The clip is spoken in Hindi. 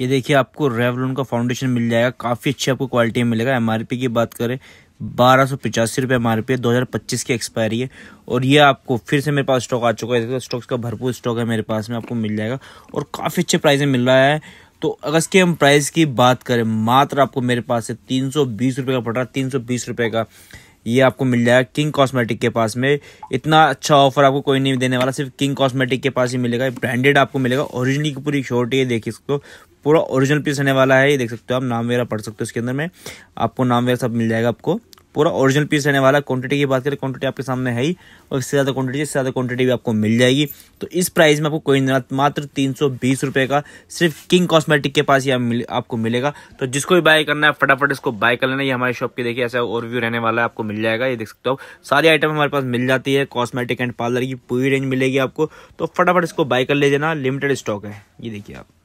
ये देखिए आपको रेवलून का फाउंडेशन मिल जाएगा काफ़ी अच्छी आपको क्वालिटी में मिलेगा एमआरपी की बात करें बारह सौ पचासी रुपये एम आर पी है दो हज़ार पच्चीस की एक्सपायरी है और ये आपको फिर से मेरे पास स्टॉक आ चुका है स्टॉक्स का भरपूर स्टॉक है मेरे पास में आपको मिल जाएगा और काफ़ी अच्छे प्राइस में मिल रहा है तो अगर इसके हम प्राइस की बात करें मात्र आपको मेरे पास से तीन सौ बीस रुपये का पड़ रहा है तीन सौ बीस रुपये का ये आपको मिल जाएगा किंग कॉस्मेटिक के पास में इतना अच्छा ऑफर आपको कोई नहीं देने वाला सिर्फ किंग कॉस्मेटिक के पास ही मिलेगा ब्रांडेड आपको मिलेगा ओरिजिनल की पूरी शॉर्ट ये देखिए इसको पूरा ओरिजिनल पीस रहने वाला है ये देख सकते हो आप नाम वगैरह पढ़ सकते हो इसके अंदर में आपको नाम वगैरह सब मिल जाएगा आपको पूरा ओरिजिनल पीस रहने वाला क्वांटिटी की बात करें क्वांटिटी आपके सामने है ही और इससे ज़्यादा क्वांटिटी इससे ज़्यादा क्वांटिटी भी आपको मिल जाएगी तो इस प्राइस में आपको कोई नहीं मात्र तीन सौ बीस रुपये का सिर्फ किंग कॉस्मेटिक के पास ही मिल, आपको मिलेगा तो जिसको भी बाय करना है फटाफट इसको बाय कर लेना ये हमारे शॉप की देखिए ऐसा ओवरव्यू रहने वाला है आपको मिल जाएगा ये देख सकते हो सारी आइटम हमारे पास मिल जाती है कॉस्मेटिक एंड पार्लर की पूरी रेंज मिलेगी आपको तो फटाफट इसको बाय कर ले जाना लिमिटेड स्टॉक है ये देखिए आप